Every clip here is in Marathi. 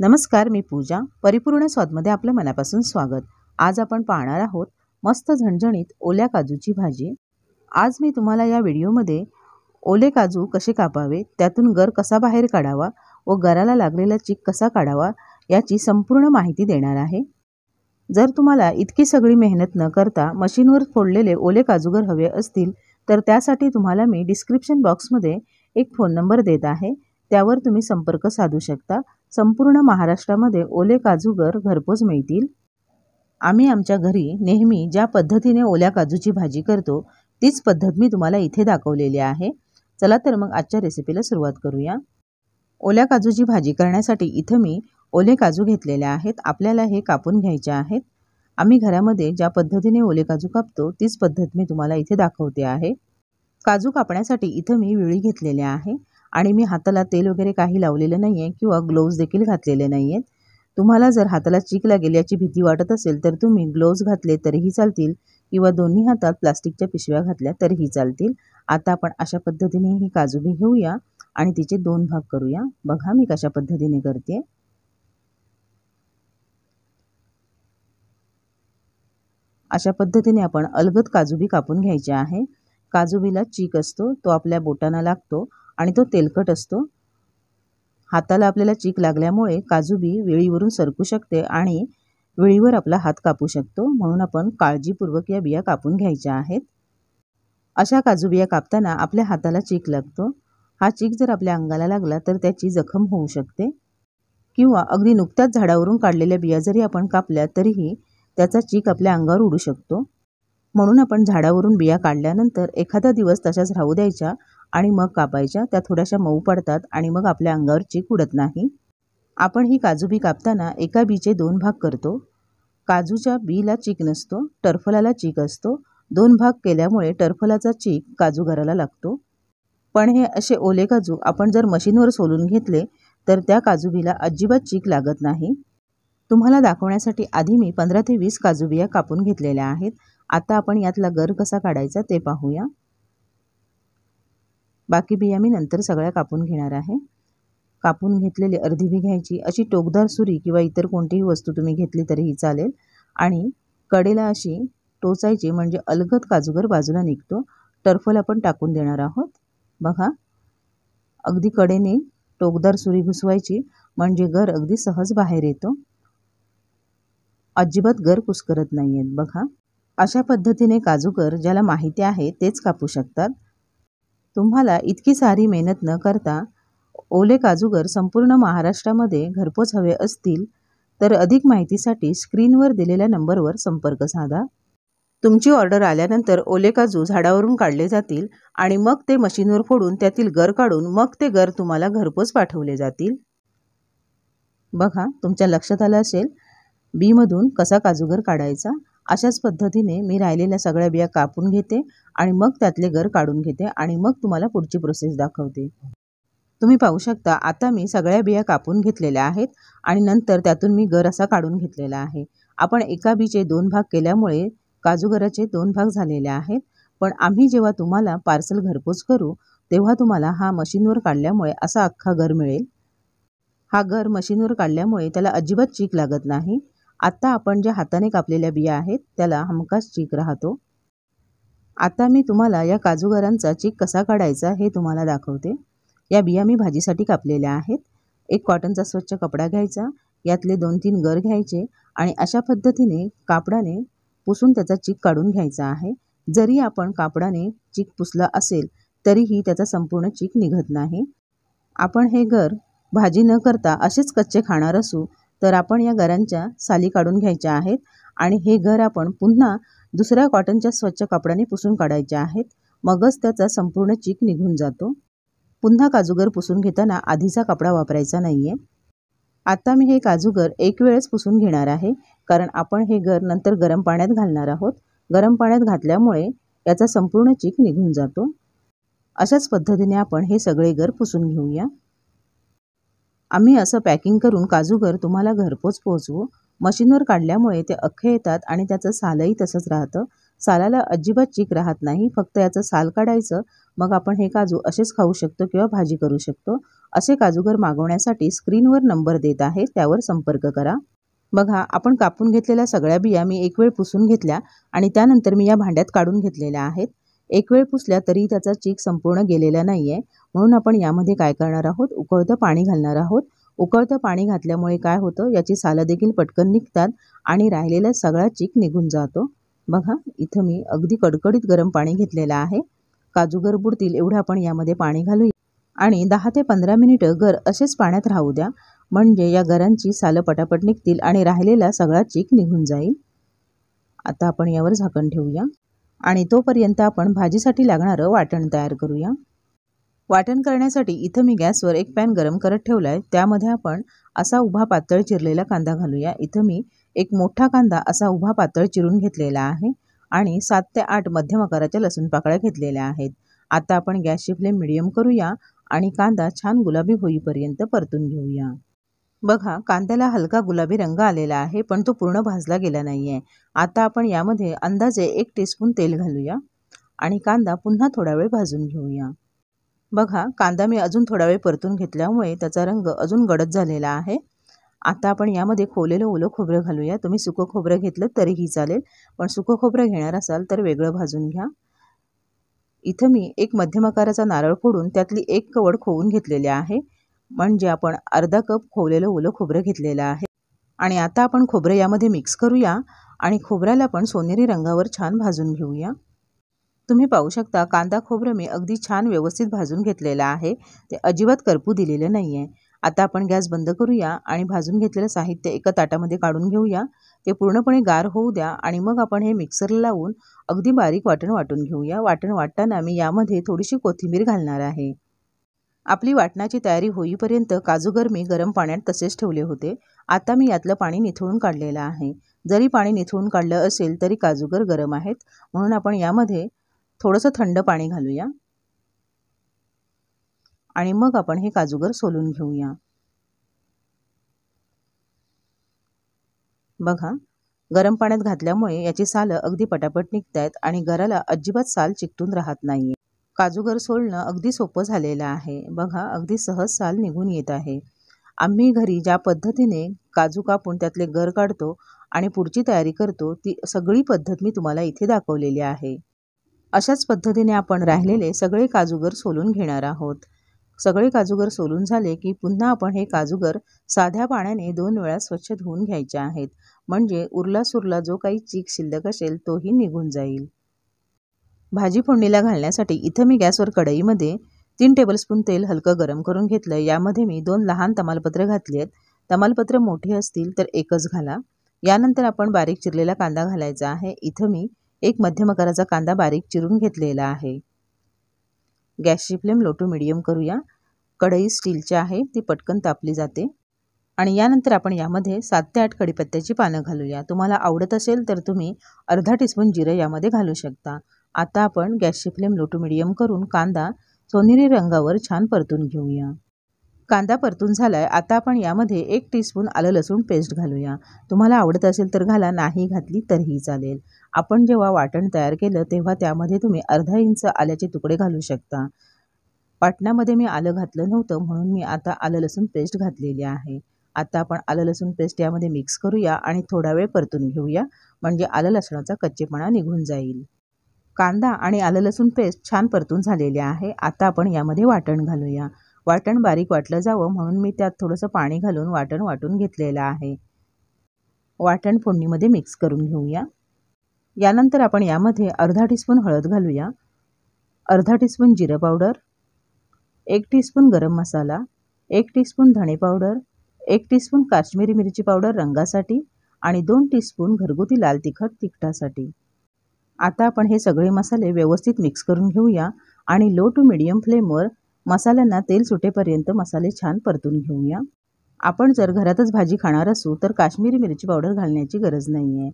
नमस्कार मी पूजा परिपूर्ण स्वादमध्ये आपलं मनापासून स्वागत आज आपण पाहणार आहोत मस्त झणझणीत ओल्या काजूची भाजी आज मी तुम्हाला या व्हिडिओमध्ये ओले काजू कसे कापावे त्यातून गर कसा बाहेर काढावा व गराला लागलेला चीक कसा काढावा याची संपूर्ण माहिती देणार आहे जर तुम्हाला इतकी सगळी मेहनत न करता मशीनवर फोडलेले ओले काजूगर हवे असतील तर त्यासाठी तुम्हाला मी डिस्क्रिप्शन बॉक्समध्ये एक फोन नंबर देत आहे त्यावर तुम्ही संपर्क साधू शकता संपूर्ण महाराष्ट्रामध्ये ओले काजूगर घरपोच मिळतील आम्ही आमच्या घरी नेहमी ज्या पद्धतीने ओल्या काजूची भाजी करतो तीच पद्धत मी तुम्हाला इथे दाखवलेली आहे चला तर मग आजच्या रेसिपीला सुरुवात करूया ओल्या काजूची भाजी करण्यासाठी इथं मी ओले काजू घेतलेले आहेत आपल्याला हे कापून घ्यायचे आहेत आम्ही घरामध्ये ज्या पद्धतीने ओले काजू कापतो तीच पद्धत मी तुम्हाला इथे दाखवते आहे काजू कापण्यासाठी इथं मी विळी घेतलेल्या आहे आणि मी हाताला तेल वगैरे काही लावलेलं नाही आहे किंवा ग्लोव्ज देखील घातलेले नाही आहेत तुम्हाला जर हाताला चीक लागेल याची भीती वाटत असेल तर तुम्ही ग्लोव्ज घातले तरीही चालतील किंवा दोन्ही हातात प्लास्टिकच्या पिशव्या घातल्या तरीही चालतील आता आपण अशा पद्धतीने ही काजूबी घेऊया आणि तिचे दोन भाग करूया बघा मी कशा पद्धतीने करते अशा पद्धतीने आपण अलगद काजूबी कापून घ्यायची आहे काजूबीला चीक असतो तो आपल्या बोटांना लागतो आणि तो तेलकट असतो हाताला आपल्याला चीक लागल्यामुळे काजूबी वेळीवरून सरकू शकते आणि वेळीवर आपला हात कापू शकतो म्हणून आपण काळजीपूर्वक या बिया कापून घ्यायच्या आहेत अशा काजू बिया कापताना आपल्या हाताला चीक लागतो हा चीक जर आपल्या अंगाला लागला तर त्याची जखम होऊ शकते किंवा अगदी नुकत्याच झाडावरून काढलेल्या बिया जरी आपण कापल्या तरीही त्याचा चीक आपल्या अंगावर उडू शकतो म्हणून आपण झाडावरून बिया काढल्यानंतर एखादा दिवस तशाच राहू द्यायच्या आणि मग कापायच्या त्या थोड्याशा मऊ पडतात आणि मग आपल्या अंगावर चीक उडत नाही आपण ही काजू बी कापताना एका बीचे दोन भाग करतो काजूच्या बीला चीक नसतो टर्फलाला चीक असतो दोन भाग केल्यामुळे टरफलाचा चीक काजू लागतो पण हे असे ओले काजू आपण जर मशीनवर सोलून घेतले तर त्या काजूबीला अजिबात चीक लागत नाही तुम्हाला दाखवण्यासाठी आधी मी पंधरा ते वीस काजूबिया कापून घेतलेल्या आहेत आता आपण यातला गर कसा काढायचा ते पाहूया बाकी बिया मी नंतर सगळ्या कापून घेणार आहे कापून घेतलेली अर्धी बी घ्यायची अशी टोकदार सुरी किंवा इतर कोणतीही वस्तू तुम्ही घेतली तरीही चालेल आणि कडेला अशी टोचायची म्हणजे अलगद काजूगर बाजूला निघतो टर्फल आपण टाकून देणार आहोत बघा अगदी कडेने टोकदार सुरी घुसवायची म्हणजे घर अगदी सहज बाहेर येतो अजिबात घर कुस्करत नाही आहेत बघा अशा पद्धतीने काजूगर ज्याला माहिती आहे तेच कापू शकतात तुम्हाला इतकी सारी मेहनत न करता ओले काजूगर संपूर्ण महाराष्ट्रामध्ये घरपोच हवे असतील तर अधिक माहितीसाठी स्क्रीनवर दिलेल्या नंबरवर संपर्क साधा तुमची ऑर्डर आल्यानंतर ओले काजू झाडावरून काढले जातील आणि मग ते मशीनवर फोडून त्यातील घर काढून मग ते घर तुम्हाला घरपोच पाठवले जातील बघा तुमच्या लक्षात आलं असेल बीमधून कसा काजूगर काढायचा अशाच पद्धतीने मी राहिलेल्या सगळ्या बिया कापून घेते आणि मग त्यातले घर काढून घेते आणि मग तुम्हाला पुढची प्रोसेस दाखवते तुम्ही पाहू शकता आता मी सगळ्या बिया कापून घेतलेल्या आहेत आणि नंतर त्यातून मी घर असा काढून घेतलेला आहे आपण एका बीचे दोन भाग केल्यामुळे काजूगराचे दोन भाग झालेले आहेत पण आम्ही जेव्हा तुम्हाला पार्सल घरपोच करू तेव्हा तुम्हाला हा मशीनवर काढल्यामुळे असा अख्खा घर मिळेल हा घर मशीनवर काढल्यामुळे त्याला अजिबात चीक लागत नाही आत्ता आपण ज्या हाताने कापलेल्या बिया आहेत त्याला हमखास चीक राहतो आता मी तुम्हाला या काजूगरांचा चीक कसा काढायचा हे तुम्हाला दाखवते या बिया मी भाजीसाठी कापलेल्या आहेत एक कॉटनचा स्वच्छ कपडा घ्यायचा यातले दोन तीन गर घ्यायचे आणि अशा पद्धतीने कापडाने पुसून त्याचा चीक काढून घ्यायचा आहे जरी आपण कापडाने चीक पुसला असेल तरीही त्याचा संपूर्ण चीक निघत नाही आपण हे गर भाजी न करता असेच कच्चे खाणार असू तर आपण या गरांच्या साली काढून घ्यायच्या आहेत आणि हे घर आपण पुन्हा दुसऱ्या कॉटनच्या स्वच्छ कपड्याने पुसून काढायच्या आहेत मगच त्याचा संपूर्ण चीक निघून जातो पुन्हा काजूगर पुसून घेताना आधीचा कपडा वापरायचा नाही आता मी हे काजूगर एक वेळेस पुसून घेणार आहे कारण आपण हे घर नंतर गरम पाण्यात घालणार आहोत गरम पाण्यात घातल्यामुळे याचा संपूर्ण चीक निघून जातो अशाच पद्धतीने आपण हे सगळे घर पुसून घेऊया आम्ही असं पॅकिंग करून काजूगर तुम्हाला घरपोच पोहोचवू मशीनवर काढल्यामुळे ते अख्खे येतात आणि त्याचं सालही तसंच राहतं सालाला अजिबात चीक राहत नाही फक्त याचं साल काढायचं मग आपण हे काजू असेच खाऊ शकतो किंवा भाजी करू शकतो असे काजूगर मागवण्यासाठी स्क्रीनवर नंबर देत आहे त्यावर संपर्क करा बघा आपण कापून घेतलेल्या सगळ्या बिया मी एक वेळ पुसून घेतल्या आणि त्यानंतर मी या भांड्यात काढून घेतलेल्या आहेत एक वेळ पुसल्या तरी त्याचा चीक संपूर्ण गेलेला नाही आहे म्हणून आपण यामध्ये काय करणार आहोत उकळतं पाणी घालणार आहोत उकळतं पाणी घातल्यामुळे काय होतं याची सालं देखील पटकन निघतात आणि राहिलेला सगळा चीक निघून जातो बघा इथं मी अगदी कडकडीत गरम पाणी घेतलेलं आहे काजू गर बुडतील एवढं आपण यामध्ये पाणी घालूया आणि दहा ते पंधरा मिनिटं गर असेच पाण्यात राहू द्या म्हणजे या गरांची सालं पटापट निघतील आणि राहिलेला सगळा चीक निघून जाईल आता आपण यावर झाकण ठेवूया आणि तोपर्यंत आपण भाजीसाठी लागणारं वाटण तयार करूया वाटण करण्यासाठी इथं मी गॅसवर एक पॅन गरम करत ठेवला आहे त्यामध्ये आपण असा उभा पातळ चिरलेला कांदा घालूया इथं मी एक मोठा कांदा असा उभा पातळ चिरून घेतलेला आहे आणि सात ते आठ मध्यम आकाराच्या लसूण पाकळ्या घेतलेल्या आहेत आता आपण गॅसची फ्लेम मिडियम करूया आणि कांदा छान गुलाबी होईपर्यंत परतून घेऊया बघा कांद्याला हलका गुलाबी रंग आलेला आहे पण तो पूर्ण भाजला गेला नाही आहे आता आपण यामध्ये अंदाजे एक टीस्पून तेल घालूया आणि कांदा पुन्हा थोडा वेळ भाजून घेऊया बघा कांदा मी अजून थोडा वेळ परतून घेतल्यामुळे त्याचा रंग अजून गडद झालेला आहे आता आपण यामध्ये खोवलेलं ओलं खोबरं घालूया तुम्ही सुकं खोबरं घेतलं तरीही चालेल पण सुकं खोबरं घेणार असाल तर वेगळं भाजून घ्या इथं मी एक मध्यम आकाराचा नारळ फोडून त्यातली एक कवड खोवून घेतलेली आहे म्हणजे आपण अर्धा कप खोवलेलं ओलं खोबरं घेतलेलं आहे आणि आता आपण खोबरं यामध्ये मिक्स करूया आणि खोबऱ्याला पण सोनेरी रंगावर छान भाजून घेऊया तुम्ही पाहू शकता कांदा खोबरं मी अगदी छान व्यवस्थित भाजून घेतलेला आहे ते अजिबात करपू दिलेलं नाही आहे आता आपण गॅस बंद करूया आणि भाजून घेतलेलं साहित्य एका ताटामध्ये काढून घेऊया ते पूर्णपणे गार होऊ द्या आणि मग आपण हे मिक्सरला लावून अगदी बारीक वाटण वाटून घेऊया वाटण वाटताना मी यामध्ये थोडीशी कोथिंबीर घालणार आहे आपली वाटणाची तयारी होईपर्यंत काजूगर मी गरम पाण्यात तसेच ठेवले होते आता मी यातलं पाणी निथळून काढलेलं आहे जरी पाणी निथळून काढलं असेल तरी काजूगर गरम आहेत म्हणून आपण यामध्ये थोडंसं थंड पाणी घालूया आणि मग आपण हे काजूगर सोलून घेऊया बघा गरम पाण्यात घातल्यामुळे याची साल अगदी पटापट आहेत आणि गराला अजिबात साल चिकटून राहत नाही काजूगर सोलणं अगदी सोपं झालेलं आहे बघा अगदी सहज साल निघून येत आहे आम्ही घरी ज्या पद्धतीने काजू कापून त्यातले गर काढतो आणि पुढची तयारी करतो ती सगळी पद्धत मी तुम्हाला इथे दाखवलेली आहे अशाच पद्धतीने आपण राहिलेले सगळे काजूगर सोलून घेणार आहोत सगळे काजूगर सोलून झाले की पुन्हा आपण हे काजूगर साध्या पाण्याने दोन वेळा स्वच्छ धुवून घ्यायचे आहेत म्हणजे उरला सुरला जो काही चीक शिल्लक असेल तोही निघून जाईल भाजी फोडणीला घालण्यासाठी इथं मी गॅसवर कढईमध्ये तीन टेबलस्पून तेल हलकं गरम करून घेतलं यामध्ये मी दोन लहान तमालपत्र घातली आहेत तमालपत्र मोठी असतील तर एकच घाला यानंतर आपण बारीक चिरलेला कांदा घालायचा आहे इथं मी एक मध्यम आकाराचा कांदा बारीक चिरून घेतलेला आहे गॅसची फ्लेम लो टू मिडियम करूया कढई स्टीलची आहे ती पटकन तापली जाते आणि यानंतर आपण यामध्ये सात ते आठ कढीपत्त्याची पानं घालूया तुम्हाला आवडत असेल तर तुम्ही अर्धा टीस्पून जिरं यामध्ये घालू शकता आता आपण गॅसची फ्लेम लो टू मिडियम करून कांदा सोनेरी रंगावर छान परतून घेऊया कांदा परतून झाला आहे आता आपण यामध्ये एक स्पून आलं लसूण पेस्ट घालूया तुम्हाला आवडत असेल तर घाला नाही घातली तरीही चालेल आपण जेव्हा वाटण तयार केलं तेव्हा त्यामध्ये तुम्ही अर्धा इंच आल्याचे तुकडे घालू शकता पाटणामध्ये मी आलं घातलं नव्हतं म्हणून मी आता आलं लसूण पेस्ट घातलेली आहे आता आपण आलं लसूण पेस्ट यामध्ये मिक्स करूया आणि थोडा वेळ परतून घेऊया म्हणजे आलं लसणाचा कच्चेपणा निघून जाईल कांदा आणि आलं लसूण पेस्ट छान परतून झालेली आहे आता आपण यामध्ये वाटण घालूया वाटण बारीक वाटलं जावं म्हणून मी त्यात थोडंसं पाणी घालून वाटण वाटून घेतलेलं आहे वाटण फोडणीमध्ये मिक्स करून घेऊया यानंतर आपण यामध्ये अर्धा टीस्पून हळद घालूया अर्धा टीस्पून जिरं पावडर एक टीस्पून गरम मसाला एक टीस्पून धणे पावडर एक टीस्पून काश्मीरी मिरची पावडर रंगासाठी आणि दोन टीस्पून घरगुती लाल तिखट तिखटासाठी आता आपण हे सगळे मसाले व्यवस्थित मिक्स करून घेऊया आणि लो टू मिडियम फ्लेमवर मसाल्यांना तेल सुटेपर्यंत मसाले छान परतून घेऊया आपण जर घरातच भाजी खाणार असू तर काश्मीरी मिरची पावडर घालण्याची गरज नाही आहे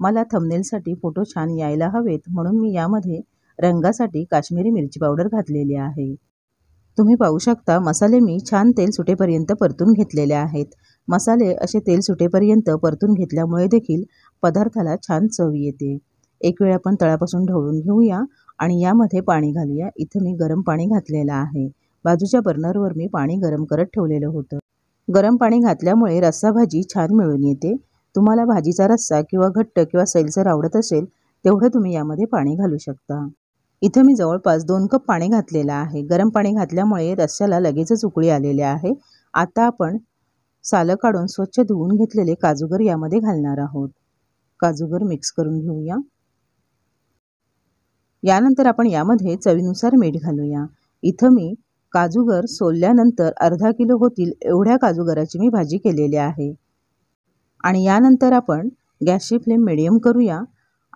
मला थमनेलसाठी फोटो छान यायला हवेत म्हणून मी यामध्ये रंगासाठी काश्मीरी मिरची पावडर घातलेली आहे तुम्ही पाहू शकता मसाले मी छान तेल सुटेपर्यंत परतून घेतलेले आहेत मसाले असे तेल सुटेपर्यंत परतून घेतल्यामुळे देखील पदार्थाला छान चव येते एक वेळ आपण तळापासून ढवळून घेऊया आणि यामध्ये पाणी घालूया इथं मी गरम पाणी घातलेलं आहे बाजूच्या बर्नरवर मी पाणी गरम करत ठेवलेलं होतं गरम पाणी घातल्यामुळे रस्सा भाजी छान मिळून येते तुम्हाला भाजीचा रस्सा किंवा घट्ट किंवा सैलसर आवडत असेल तेवढं तुम्ही यामध्ये पाणी घालू शकता इथं मी जवळपास दोन कप पाणी घातलेलं आहे गरम पाणी घातल्यामुळे रस्स्याला लगेचच उकळी आलेली आहे आता आपण सालं काढून स्वच्छ धुवून घेतलेले काजूगर यामध्ये घालणार आहोत काजूगर मिक्स करून घेऊया यानंतर आपण यामध्ये चवीनुसार मीठ घालूया इथं मी काजूगर सोलल्यानंतर अर्धा किलो होतील एवढ्या काजूगराची मी भाजी केलेली आहे आणि यानंतर आपण गॅसची फ्लेम मिडियम करूया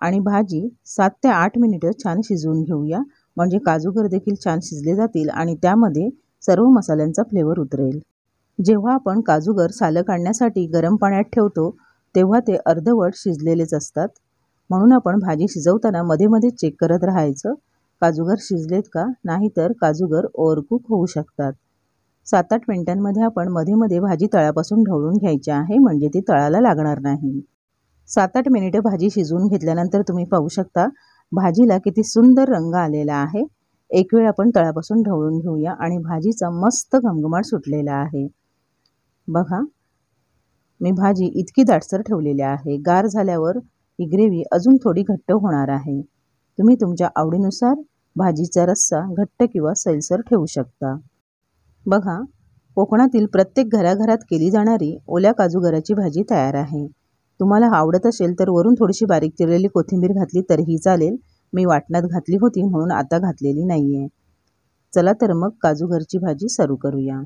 आणि भाजी सात ते आठ मिनिटं छान शिजवून घेऊया म्हणजे काजूगर देखील छान शिजले जातील आणि त्यामध्ये सर्व मसाल्यांचा फ्लेवर उतरेल जेव्हा आपण काजूगर सालं काढण्यासाठी गरम पाण्यात ठेवतो तेव्हा ते अर्धवट शिजलेलेच असतात म्हणून आपण भाजी शिजवताना मध्ये मध्ये चेक करत राहायचं काजूगर शिजलेत का नाहीतर काजूगर ओव्हरकूक होऊ शकतात सात आठ मिनिटांमध्ये आपण मध्ये मध्ये भाजी तळापासून ढवळून घ्यायची आहे म्हणजे ती तळाला लागणार नाही सात आठ मिनिट भाजी शिजवून घेतल्यानंतर तुम्ही पाहू शकता भाजीला किती सुंदर रंग आलेला आहे एक वेळ आपण तळापासून ढवळून घेऊया आणि भाजीचा मस्त घमघमाट सुटलेला आहे बघा मी भाजी इतकी दाटसर ठेवलेली आहे गार झाल्यावर ही ग्रेव्ही अजून थोडी घट्ट होणार आहे तुम्ही तुमच्या आवडीनुसार भाजीचा रस्सा घट्ट किंवा सैलसर ठेवू शकता बघा कोकणातील प्रत्येक घराघरात केली जाणारी ओल्या काजूगराची भाजी तयार आहे तुम्हाला आवडत असेल तर वरून थोडीशी बारीक चिरलेली कोथिंबीर घातली तरीही चालेल मी वाटणात घातली होती म्हणून आता घातलेली नाही चला तर मग काजूगरची भाजी सर्व करूया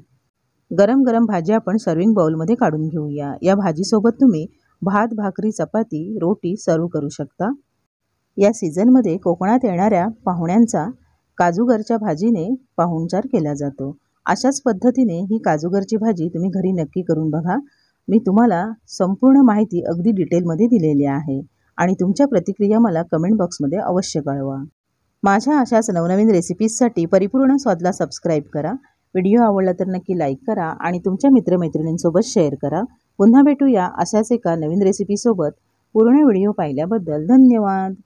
गरम गरम भाजी आपण सर्विंग बाउलमध्ये काढून घेऊया या भाजीसोबत तुम्ही भात भाकरी चपाती रोटी सर्व करू शकता या सीझनमध्ये कोकणात येणाऱ्या पाहुण्यांचा काजूगरच्या भाजीने पाहुणचार केला जातो अशाच पद्धतीने ही काजूगरची भाजी तुम्ही घरी नक्की करून बघा मी तुम्हाला संपूर्ण माहिती अगदी डिटेलमध्ये दिलेली आहे आणि तुमच्या प्रतिक्रिया मला कमेंट बॉक्समध्ये अवश्य कळवा माझ्या अशाच नवनवीन रेसिपीजसाठी परिपूर्ण स्वादला सबस्क्राईब करा व्हिडिओ आवडला तर नक्की लाईक करा आणि तुमच्या मित्रमैत्रिणींसोबत शेअर करा पुन्हा भेटूया अशाच एका नवीन रेसिपीसोबत पूर्ण व्हिडिओ पाहिल्याबद्दल धन्यवाद